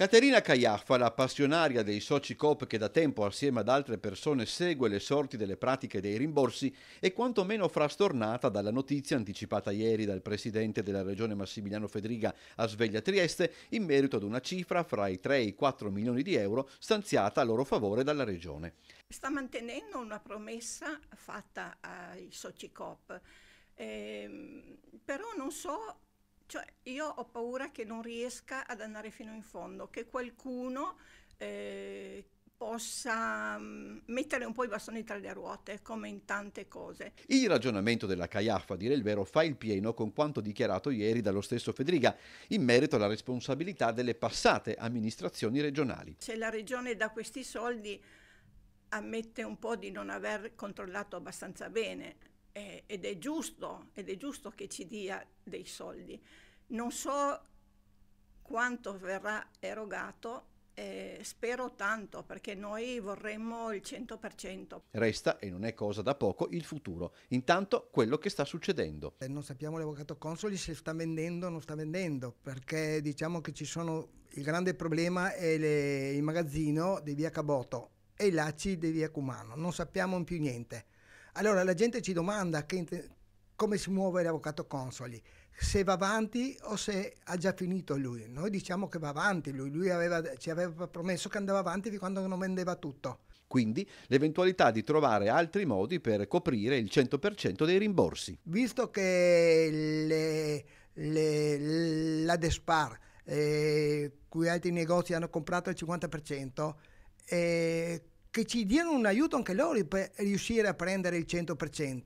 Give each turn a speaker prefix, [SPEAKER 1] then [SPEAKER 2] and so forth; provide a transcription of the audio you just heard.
[SPEAKER 1] Caterina Caiaffa, la passionaria dei soci COP che da tempo assieme ad altre persone segue le sorti delle pratiche dei rimborsi, è quantomeno frastornata dalla notizia anticipata ieri dal presidente della regione Massimiliano Federica a Sveglia Trieste in merito ad una cifra fra i 3 e i 4 milioni di euro stanziata a loro favore dalla regione.
[SPEAKER 2] Sta mantenendo una promessa fatta ai soci COP, ehm, però non so cioè io ho paura che non riesca ad andare fino in fondo, che qualcuno eh, possa mm, mettere un po' i bastoni tra le ruote, come in tante cose. Il
[SPEAKER 1] ragionamento della Caiaffa, a dire il vero, fa il pieno con quanto dichiarato ieri dallo stesso Federica in merito alla responsabilità delle passate amministrazioni regionali.
[SPEAKER 2] Se la regione dà questi soldi ammette un po' di non aver controllato abbastanza bene eh, ed è giusto, ed è giusto che ci dia dei soldi. Non so quanto verrà erogato, eh, spero tanto perché noi vorremmo il 100%.
[SPEAKER 1] Resta, e non è cosa da poco, il futuro. Intanto quello che sta succedendo.
[SPEAKER 3] Eh, non sappiamo l'avvocato Consoli se sta vendendo o non sta vendendo, perché diciamo che ci sono, il grande problema è le, il magazzino di via Caboto e i lacci di via Cumano, non sappiamo più niente. Allora la gente ci domanda che, come si muove l'avvocato Consoli, se va avanti o se ha già finito lui. Noi diciamo che va avanti lui, lui aveva, ci aveva promesso che andava avanti fin quando non vendeva tutto.
[SPEAKER 1] Quindi l'eventualità di trovare altri modi per coprire il 100% dei rimborsi.
[SPEAKER 3] Visto che le, le, la Despar, eh, cui altri negozi hanno comprato il 50%, eh, che ci diano un aiuto anche loro per riuscire a prendere il 100%.